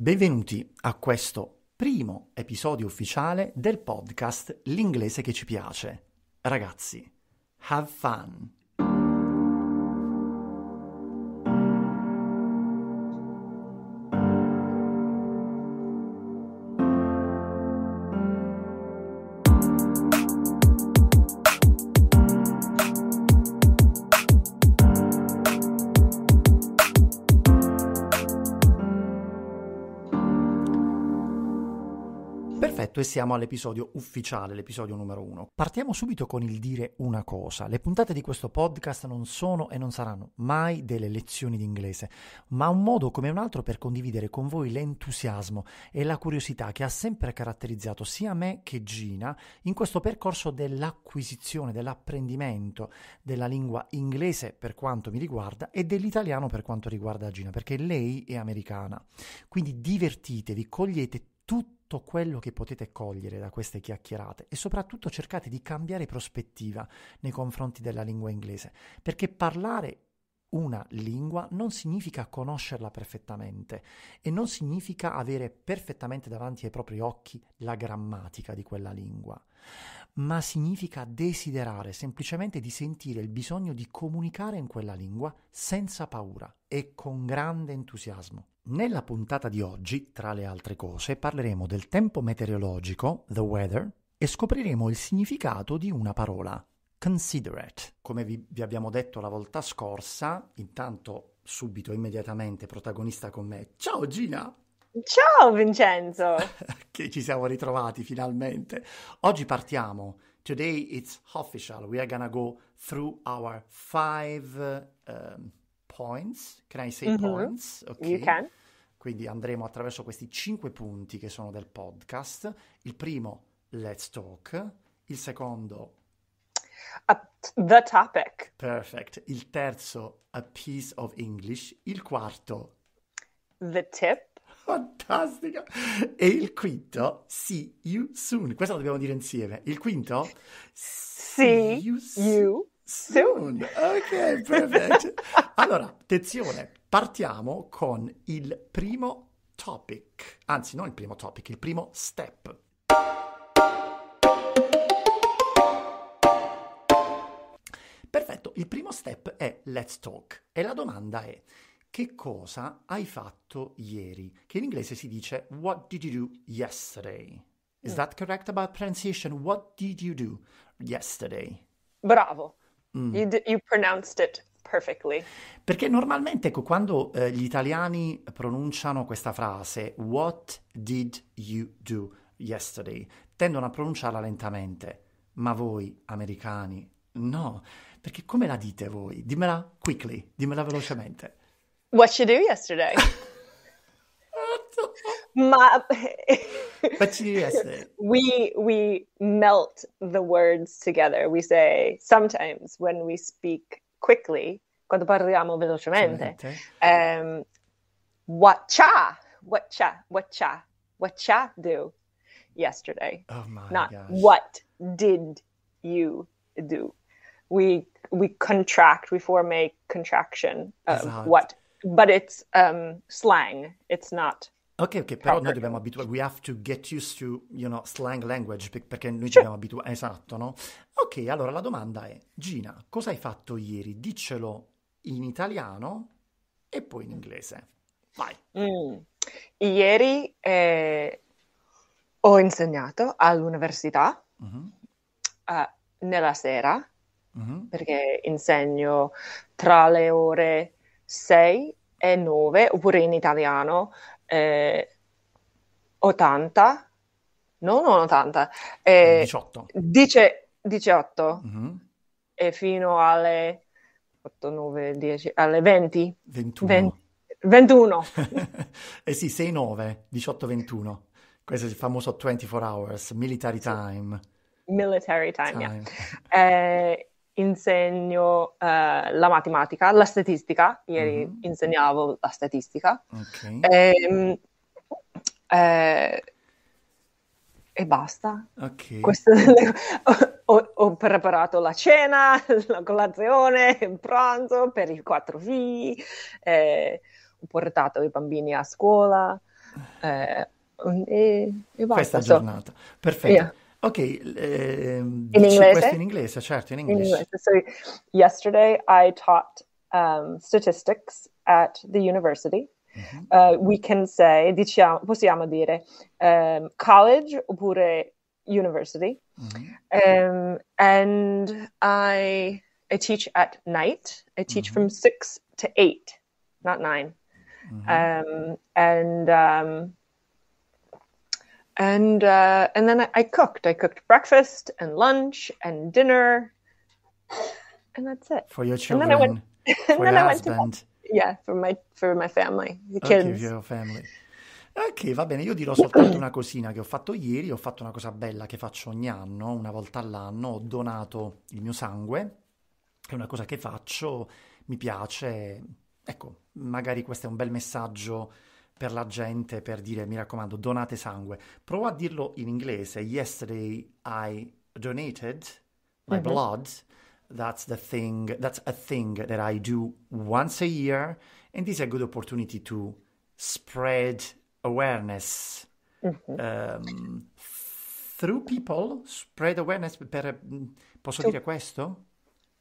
Benvenuti a questo primo episodio ufficiale del podcast L'inglese che ci piace. Ragazzi, have fun! siamo all'episodio ufficiale, l'episodio numero uno. Partiamo subito con il dire una cosa. Le puntate di questo podcast non sono e non saranno mai delle lezioni di inglese, ma un modo come un altro per condividere con voi l'entusiasmo e la curiosità che ha sempre caratterizzato sia me che Gina in questo percorso dell'acquisizione, dell'apprendimento della lingua inglese per quanto mi riguarda e dell'italiano per quanto riguarda Gina, perché lei è americana. Quindi divertitevi, cogliete tutti tutto quello che potete cogliere da queste chiacchierate e soprattutto cercate di cambiare prospettiva nei confronti della lingua inglese, perché parlare una lingua non significa conoscerla perfettamente e non significa avere perfettamente davanti ai propri occhi la grammatica di quella lingua, ma significa desiderare semplicemente di sentire il bisogno di comunicare in quella lingua senza paura e con grande entusiasmo. Nella puntata di oggi, tra le altre cose, parleremo del tempo meteorologico, the weather, e scopriremo il significato di una parola, considerate. Come vi, vi abbiamo detto la volta scorsa, intanto subito, immediatamente, protagonista con me. Ciao Gina! Ciao Vincenzo! che ci siamo ritrovati finalmente. Oggi partiamo. Today it's official. We are gonna go through our five um, points. Can I say mm-hmm. points? Okay. You can. Quindi andremo attraverso questi cinque punti che sono del podcast. Il primo, let's talk. Il secondo, a, the topic. Perfect. Il terzo, a piece of English. Il quarto, the tip. Fantastica! E il quinto, see you soon. Questo lo dobbiamo dire insieme. Il quinto, see, see you soon. You soon. Ok, perfect. allora, attenzione, partiamo con il primo topic, anzi non il primo topic, il primo step. Perfetto, il primo step è let's talk e la domanda è che cosa hai fatto ieri? Che in inglese si dice what did you do yesterday? Is mm. that correct about pronunciation? What did you do yesterday? Bravo, Mm. You, d- you pronounced it perfectly. Perché normalmente ecco, quando eh, gli italiani pronunciano questa frase, What did you do yesterday? tendono a pronunciarla lentamente. Ma voi, americani, no. Perché come la dite voi? Dimmela quickly, dimmela velocemente. What you do yesterday? Esatto. My, but yes, we we melt the words together. We say sometimes when we speak quickly, quando parliamo velocemente, um, what cha, what cha, what cha, what cha do yesterday? Oh my Not gosh. what did you do? We we contract. We form a contraction of what, but it's um, slang. It's not Ok, ok, però noi dobbiamo abituare, we have to get used to, you know, slang language, perché noi ci abbiamo abituati, esatto, no? Ok, allora la domanda è, Gina, cosa hai fatto ieri? Diccelo in italiano e poi in inglese. Vai. Mm. Ieri eh, ho insegnato all'università mm-hmm. uh, nella sera, mm-hmm. perché insegno tra le ore 6 e 9, oppure in italiano eh, 80, non 80, eh, 18. Dice, 18 mm-hmm. e fino alle 8, 9, 10, alle 20. 21. 20, 21. eh sì, 6, 9, 18, 21. Questo è il famoso 24 hours, military time. Military time, time. Yeah. eh, insegno eh, la matematica, la statistica, ieri mm-hmm. insegnavo la statistica. Okay. E, ehm, eh, e basta. Okay. Questo, ho, ho, preparato la cena, la colazione, il pranzo per i quattro figli, eh, ho portato i bambini a scuola eh, e, e basta. Questa giornata, perfetto. Yeah. Ok, ehm, in inglese? in inglese, certo, in English. In English. So yesterday I taught um, statistics at the university. Mm-hmm. Uh, we can say, diciamo, possiamo dire um, college oppure university. Mm-hmm. Um, and I, I teach at night. I teach mm-hmm. from six to eight, not 9 mm-hmm. um, and um, and uh, and then I, cooked. I cooked breakfast and lunch and dinner, and that's it for your children. And then I went. and then I went husband. to yeah for my for my family, the okay, kids. your family. Ok, va bene, io dirò soltanto una cosina che ho fatto ieri, ho fatto una cosa bella che faccio ogni anno, una volta all'anno, ho donato il mio sangue, è una cosa che faccio, mi piace, ecco, magari questo è un bel messaggio per la gente, per dire mi raccomando donate sangue. Prova a dirlo in inglese. Yesterday I donated my mm-hmm. blood. That's the thing, that's a thing that I do once a year and this is a good opportunity to spread awareness mm-hmm. um, through people, spread awareness per, posso to. dire questo?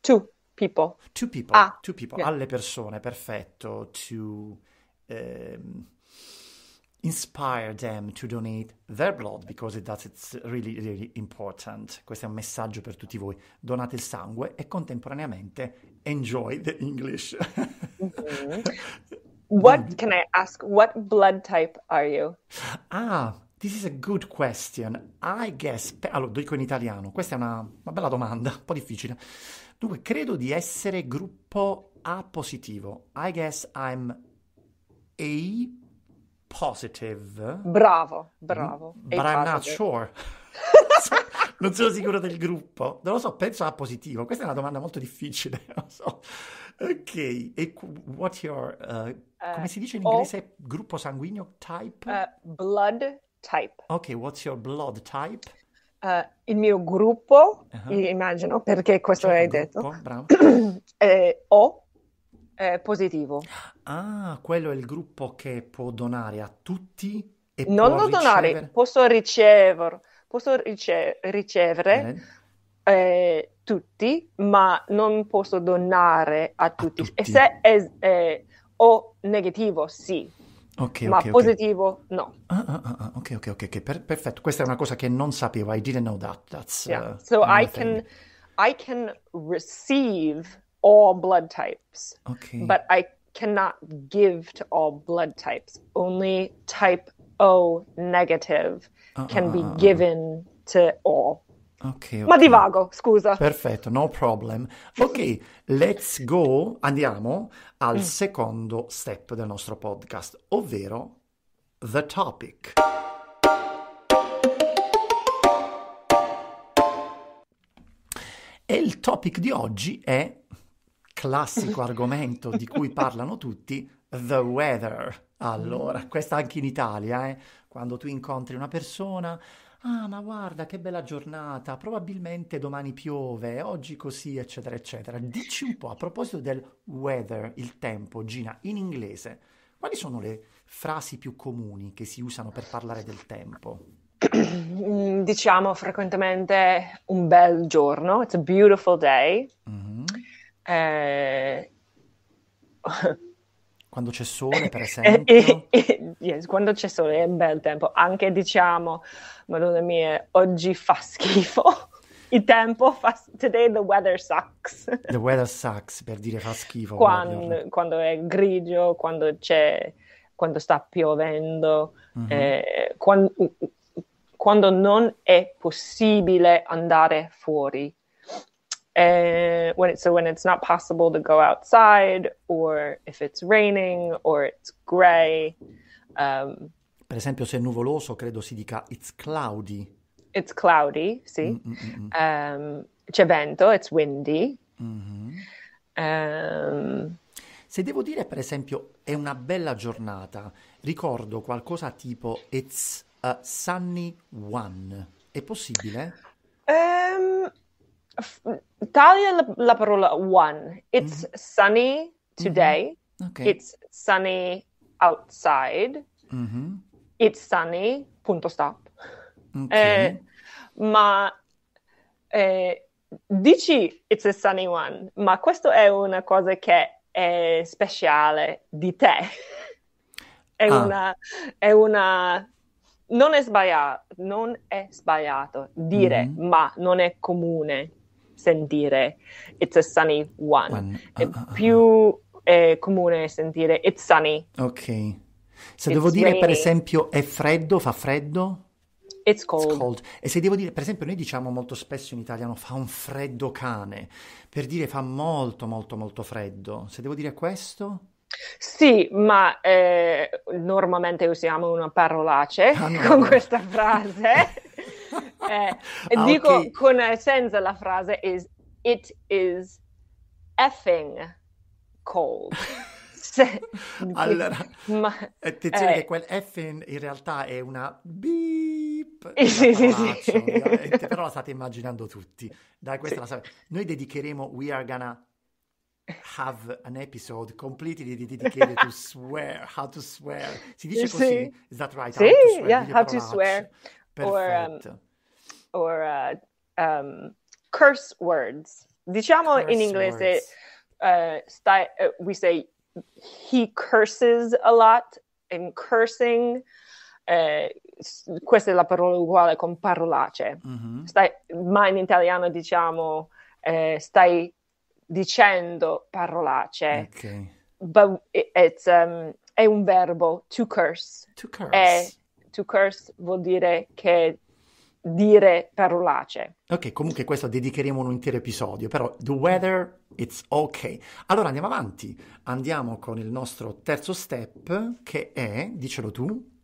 To people. To people, ah, to people. Yeah. alle persone, perfetto, to... Um, inspire them to donate their blood because that's it's really really important. Questo è un messaggio per tutti voi. Donate il sangue e contemporaneamente enjoy the English. mm-hmm. What can I ask? What blood type are you? Ah, this is a good question. I guess allora dico in italiano. Questa è una, una bella domanda, un po' difficile. Dunque, credo di essere gruppo A positivo. I guess I'm A Positive. Bravo, mm-hmm. bravo. but I'm not sure. non sono sicuro del gruppo. Non lo so, penso a positivo. Questa è una domanda molto difficile. So. Ok, e what your, uh, come eh, si dice in inglese uh, gruppo sanguigno type? Uh, blood type. Ok, what's your blood type? il mio gruppo, uh-huh. immagino, perché questo certo, hai gruppo, detto. Bravo. eh, o eh, positivo. Ah, quello è il gruppo che può donare a tutti e Non può lo donare, posso ricevere, posso rice- ricevere eh, tutti, ma non posso donare a tutti. tutti. E se è, eh, o negativo, sì. Okay, ma positivo okay. no. Ah, ah, ah, ah. ok, ok, ok, per- perfetto. Questa è una cosa che non sapevo. I didn't know that. That's yeah. Uh, so I can, I can receive all blood types, but I cannot give to all blood types. Only type O negative ah, can be ah, ah, ah. given to all. Okay, okay. Ma divago, scusa. Perfetto, no problem. Ok, let's go, andiamo al mm. secondo step del nostro podcast, ovvero the topic. E il topic di oggi è classico argomento di cui parlano tutti, the weather. Allora, mm. questa anche in Italia, eh? quando tu incontri una persona, ah ma guarda che bella giornata, probabilmente domani piove, oggi così, eccetera, eccetera. Dici un po' a proposito del weather, il tempo, Gina, in inglese, quali sono le frasi più comuni che si usano per parlare del tempo? Mm, diciamo frequentemente un bel giorno, it's a beautiful day. Mm-hmm. Eh, quando c'è sole, per esempio. yes, quando c'è sole è un bel tempo. Anche diciamo, madonna mia, oggi fa schifo. Il tempo fa... Today the weather sucks. The weather sucks, per dire fa schifo. Quando, quando è grigio, quando c'è... Quando sta piovendo, mm-hmm. eh, quando, quando non è possibile andare fuori and eh, when it, so when it's not possible to go outside or if it's raining or it's gray um, per esempio se è nuvoloso credo si dica it's cloudy it's cloudy sì mm, mm, mm, um, c'è vento it's windy mm-hmm. um, se devo dire per esempio è una bella giornata ricordo qualcosa tipo it's a sunny one è possibile? Um, Italia la, la parola one. It's mm-hmm. sunny today. Mm-hmm. Okay. It's sunny outside. Mm-hmm. It's sunny, punto stop. Okay. Eh, ma eh, dici it's a sunny one, ma questo è una cosa che è speciale di te. è, ah. una, è una non è sbagliato, non è sbagliato dire mm-hmm. ma non è comune sentire it's a sunny one. one. Uh, uh, uh. più è comune sentire it's sunny. Ok. Se it's devo dire rainy. per esempio è freddo, fa freddo? It's cold. It's cold. E se devo dire, per esempio, noi diciamo molto spesso in italiano fa un freddo cane, per dire fa molto, molto, molto freddo. Se devo dire questo? Sì, ma eh, normalmente usiamo una parolacce ah, no. con questa frase. Eh, ah, dico okay. con, eh, senza la frase is it is effing cold. Se, allora, ma, attenzione eh, che quel effing in, realtà è una beep, sì, sì, sì. però la state immaginando tutti. Dai, questa sì. la Noi dedicheremo We Are Gonna have an episode completely dedicated to swear, how to swear. Si dice così? Is that right? Sì, how to swear. Yeah, how to swear. Or, um, or uh, um, curse words. Diciamo curse in inglese, uh, sti- uh, we say he curses a lot and cursing. Eh, questa è la parola uguale con parolace. Mm-hmm. Stai, ma in italiano diciamo eh, stai dicendo parolace. Okay. But it, um, è un verbo to curse. To curse. È, to curse vuol dire che dire parolacce. Ok, comunque questo dedicheremo un intero episodio, però the weather it's okay. Allora andiamo avanti, andiamo con il nostro terzo step che è, dicelo tu.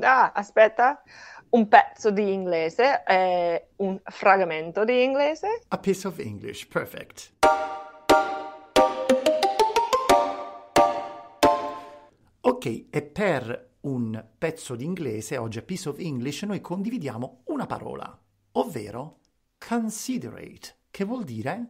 Ah, aspetta, un pezzo di inglese, eh, un frammento di inglese. A piece of English, perfect. Ok, e per un pezzo di inglese, oggi a piece of English, noi condividiamo una parola, ovvero considerate, che vuol dire?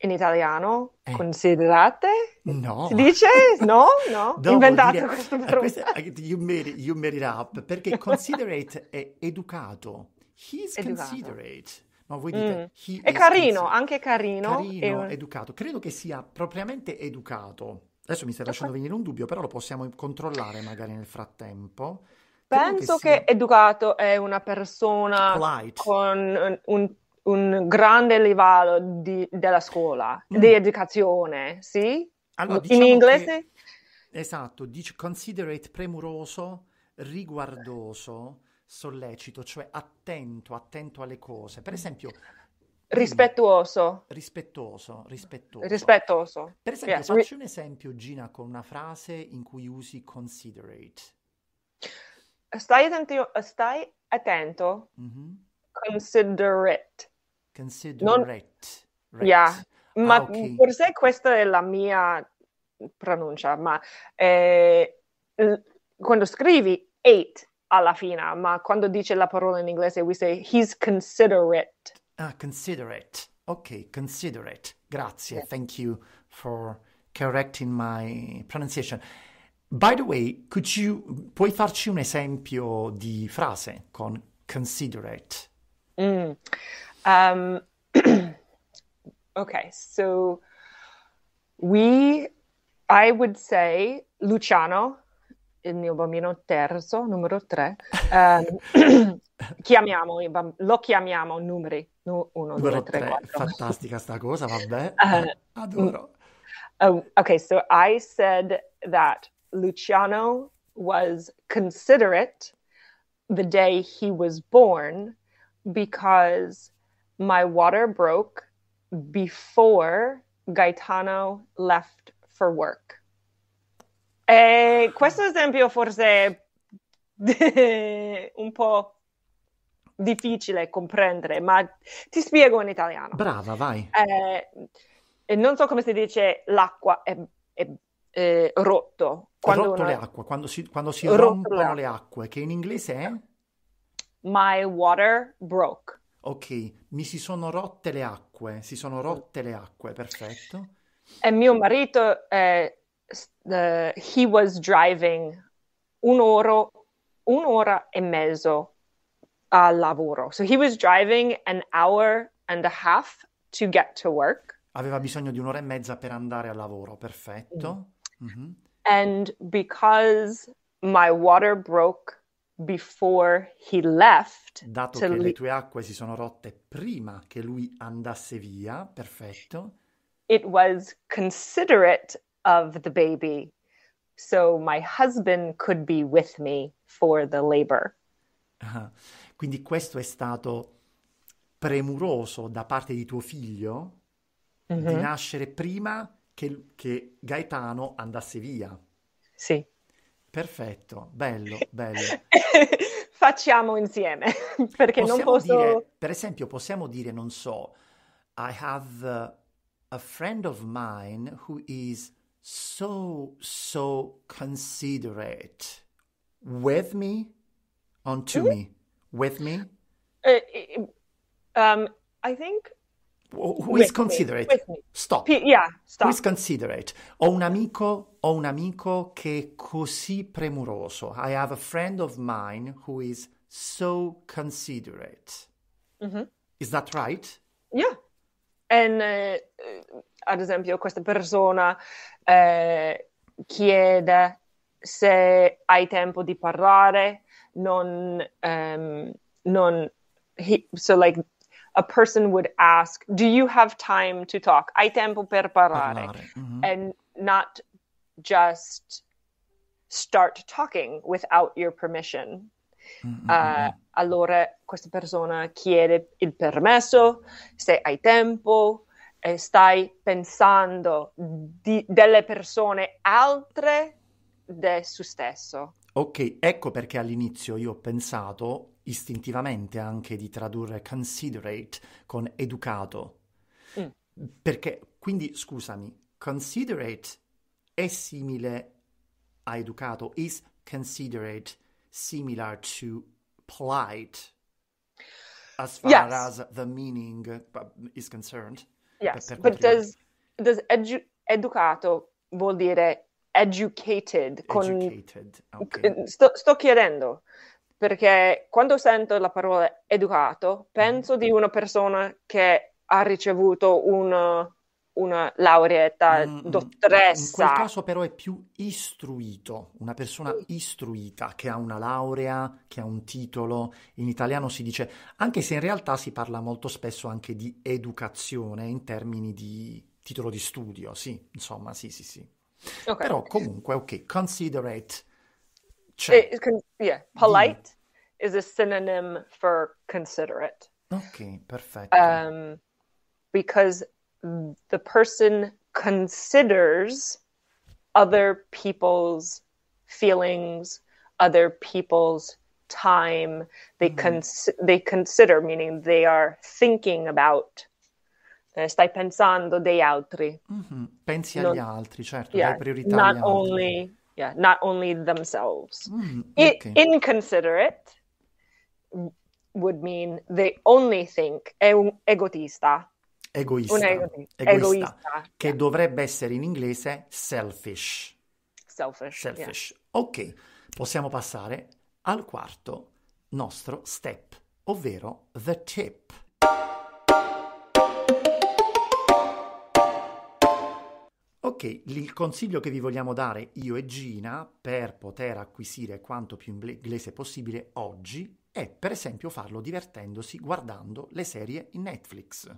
In italiano, eh. considerate? No. Si dice? No, no. no Inventato dire, questa parola. Ah, you, made, you made it up, perché considerate è educato. He's educato. considerate. Ma voi dite, mm. È carino, anche carino. Carino, è... educato. Credo che sia propriamente educato Adesso mi stai lasciando venire un dubbio, però lo possiamo controllare magari nel frattempo. Penso che, che sia... Educato è una persona Polite. con un, un, grande livello di, della scuola, mm. di educazione, sì? Allora, diciamo In inglese? Che... Esatto, dice considerate premuroso, riguardoso, sollecito, cioè attento, attento alle cose. Per esempio, Mm. Rispettuoso. Rispettuoso, rispettuoso. Rispettoso. Per esempio, yes. facci un esempio, Gina, con una frase in cui usi considerate. Stai attento. Stai attento. Mm-hmm. Considerate. Considerate. Non... Yeah. Ah, ma okay. forse questa è la mia pronuncia, ma eh, quando scrivi eight alla fine, ma quando dice la parola in inglese, we say he's considerate. Ah, considerate. Okay, considerate. Grazie. Thank you for correcting my pronunciation. By the way, could you, puoi farci un esempio di frase con considerate? Mm. Um, okay, so we, I would say Luciano il mio bambino terzo, numero tre, ehm, bamb- lo chiamiamo numeri, 1, tre, 3, 4. Fantastica sta cosa, vabbè, uh, adoro. Mm, oh, okay, so I said that Luciano was considerate the day he was born because my water broke before Gaetano left for work. Eh, questo esempio forse è un po' difficile comprendere, ma ti spiego in italiano. Brava, vai. Eh, non so come si dice l'acqua è, è, è eh, rotto. Quando rotto una... le acque, quando si, quando si rompono le acque, che in inglese è? My water broke. Ok, mi si sono rotte le acque, si sono rotte le acque, perfetto. E mio marito eh, uh, he was driving un'ora, un'ora e mezzo al lavoro. So he was driving an hour and a half to get to work. Aveva bisogno di un'ora e mezza per andare al lavoro, perfetto. Mm. Mm-hmm. And because my water broke before he left. Dato che le... le tue acque si sono rotte prima che lui andasse via, perfetto. It was considerate of the baby so my husband could be with me for the labor. Uh-huh. Quindi questo è stato premuroso da parte di tuo figlio mm-hmm. di nascere prima che, che, Gaetano andasse via. Sì. Perfetto, bello, bello. Facciamo insieme, perché possiamo non posso... Dire, per esempio, possiamo dire, non so, I have a, a friend of mine who is so, so considerate with me onto mm-hmm. me with me uh, um, i think who is considerate me, me. stop P- yeah stop who is considerate ho un amico ho un amico che è così premuroso i have a friend of mine who is so considerate mm-hmm. is that right yeah and uh, ad esempio, questa persona eh, chiede se hai tempo di parlare, non, um, non he, so like a person would ask, do you have time to talk? Hai tempo per parlare? parlare. Mm-hmm. And not just start talking without your permission. Mm-hmm. Uh, allora questa persona chiede il permesso, se hai tempo, e stai pensando di, delle persone altre di su stesso. Ok, ecco perché all'inizio io ho pensato istintivamente anche di tradurre considerate con educato. Mm. Perché, quindi scusami, considerate è simile a educato, is considerate similar to polite as far yes. as the meaning uh, is concerned? Yes, but does, does edu- educato vuol dire educated? Con... educated. Okay. Sto, sto chiedendo perché quando sento la parola educato penso di mm-hmm. una persona che ha ricevuto un una laureata, mm, mm, mm. dottoressa. In quel caso però è più istruito, una persona istruita che ha una laurea, che ha un titolo, in italiano si dice, anche se in realtà si parla molto spesso anche di educazione in termini di titolo di studio, sì, insomma, sì, sì, sì. Okay. Però comunque, ok, considerate. Cioè, It, eh, con- yeah, polite di... is a synonym for considerate. Ok, perfetto. Um, because the person considers other people's feelings, other people's time. They mm-hmm. cons- they consider, meaning they are thinking about. Eh, stai pensando degli altri. Mm-hmm. Pensi agli non, altri, certo, yeah, dai priorità not agli only, altri. Yeah, not only themselves. Mm, okay. inconsiderate would mean they only think, è un egotista, egoista, egoista, egoista, che yeah. dovrebbe essere in inglese selfish. Selfish. selfish. Yeah. Ok, possiamo passare al quarto nostro step, ovvero the tip. Ok, il consiglio che vi vogliamo dare io e Gina per poter acquisire quanto più inglese possibile oggi è per esempio farlo divertendosi guardando le serie in Netflix.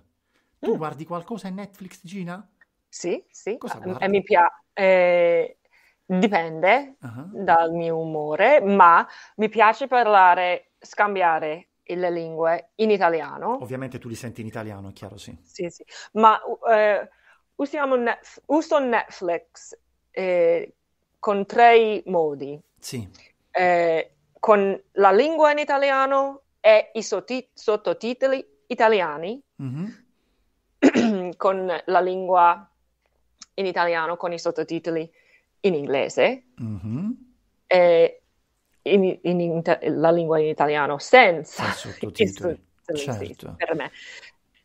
Tu mm. guardi qualcosa in Netflix, Gina? Sì, sì. Cosa eh, guardi? Eh, mi piace. dipende uh-huh. dal mio umore, ma mi piace parlare, scambiare le lingue in italiano. Ovviamente tu li senti in italiano, è chiaro, sì. Sì, sì. Ma eh, usiamo Netf- uso Netflix eh, con tre modi. Sì. Eh, con la lingua in italiano e i sottotitoli italiani. Mm-hmm con la lingua in italiano con i sottotitoli in inglese mm-hmm. e in, in, in, la lingua in italiano senza i sottotitoli, certo. per me.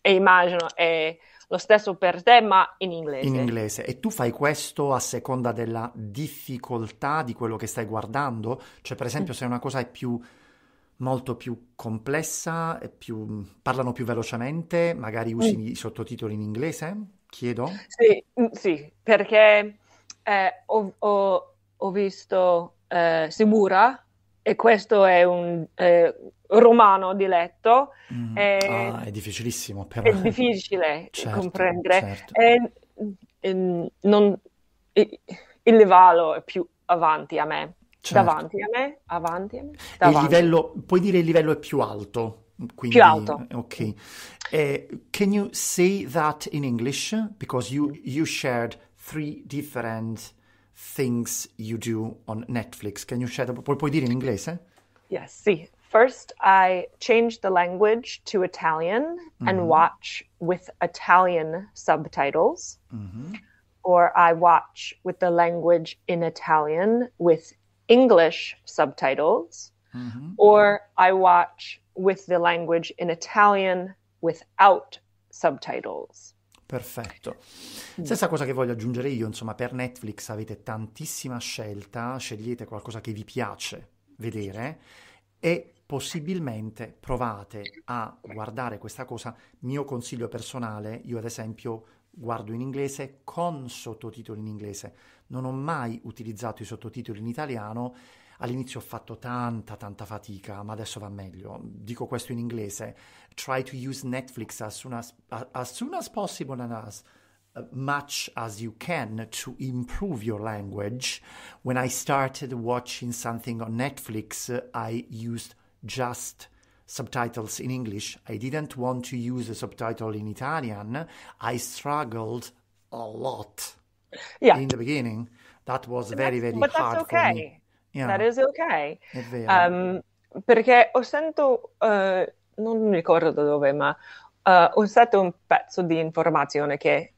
E immagino è lo stesso per te, ma in inglese. In inglese. E tu fai questo a seconda della difficoltà di quello che stai guardando? Cioè, per esempio, mm. se una cosa è più molto più complessa, più, parlano più velocemente, magari usi mm. i sottotitoli in inglese? Chiedo. Sì, mm, sì perché eh, ho, ho, ho, visto eh, Sibura e questo è un eh, romano di letto. Mm. Mm-hmm. E, eh, ah, è difficilissimo però. È difficile certo, comprendere. Certo. E, e, mm, non, il livello è più avanti a me. Certo. Davanti a me, avanti a me. Davanti. Il livello, puoi dire il livello è più alto? Quindi, più alto. Ok. Uh, can you say that in English? Because you, mm. you shared three different things you do on Netflix. Can you share? Pu- puoi dire in inglese? Yes, sì. First, I change the language to Italian mm-hmm. and watch with Italian subtitles. Mm-hmm. Or I watch with the language in Italian with English subtitles, mm-hmm. or I watch with the language in Italian without subtitles. Perfetto. Mm. Stessa cosa che voglio aggiungere io, insomma, per Netflix avete tantissima scelta, scegliete qualcosa che vi piace vedere e possibilmente provate a guardare questa cosa. Mio consiglio personale, io ad esempio guardo in inglese con sottotitoli in inglese. Non ho mai utilizzato i sottotitoli in italiano. All'inizio ho fatto tanta, tanta fatica, ma adesso va meglio. Dico questo in inglese. Try to use Netflix as soon as, as, soon as possible and as uh, much as you can to improve your language. When I started watching something on Netflix, uh, I used just subtitles in English. I didn't want to use a subtitle in Italian. I struggled a lot yeah. in the beginning. That was and very, very but hard that's okay. for me. Yeah. That is okay. Um, perché ho sentito, uh, eh, non ricordo dove, ma uh, ho sentito un pezzo di informazione che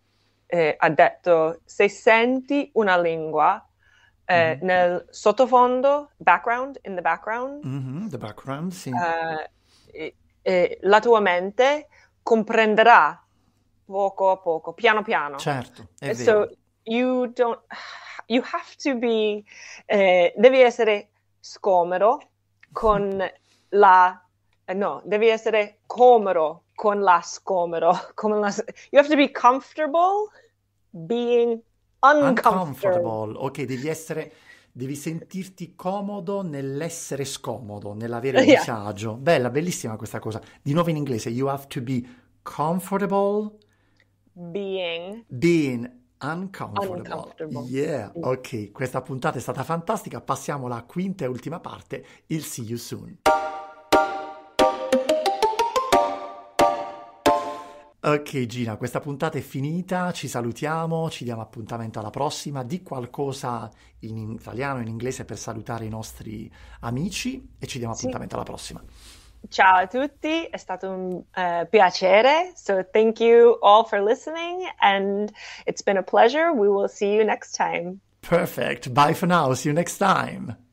eh, ha detto se senti una lingua eh, mm-hmm. nel sottofondo, background, in the background, mm-hmm, the background sì. uh, la tua mente comprenderà poco a poco, piano piano. Certo, è so you don't you have to be eh, devi essere scomero con la eh, no, devi essere comero con la scomero, con la, you have to be comfortable being uncomfortable. uncomfortable. Ok, devi essere devi sentirti comodo nell'essere scomodo, nell'avere yeah. disagio. Bella, bellissima questa cosa. Di nuovo in inglese, you have to be comfortable being, being uncomfortable. uncomfortable. Yeah, ok, questa puntata è stata fantastica. Passiamo alla quinta e ultima parte, il see you soon. Ok Gina, questa puntata è finita, ci salutiamo, ci diamo appuntamento alla prossima, di qualcosa in italiano, e in inglese per salutare i nostri amici e ci diamo sì. appuntamento alla prossima. Ciao a tutti, è stato un uh, piacere. So thank you all for listening and it's been a pleasure. We will see you next time. Perfect. Bye for now. See you next time.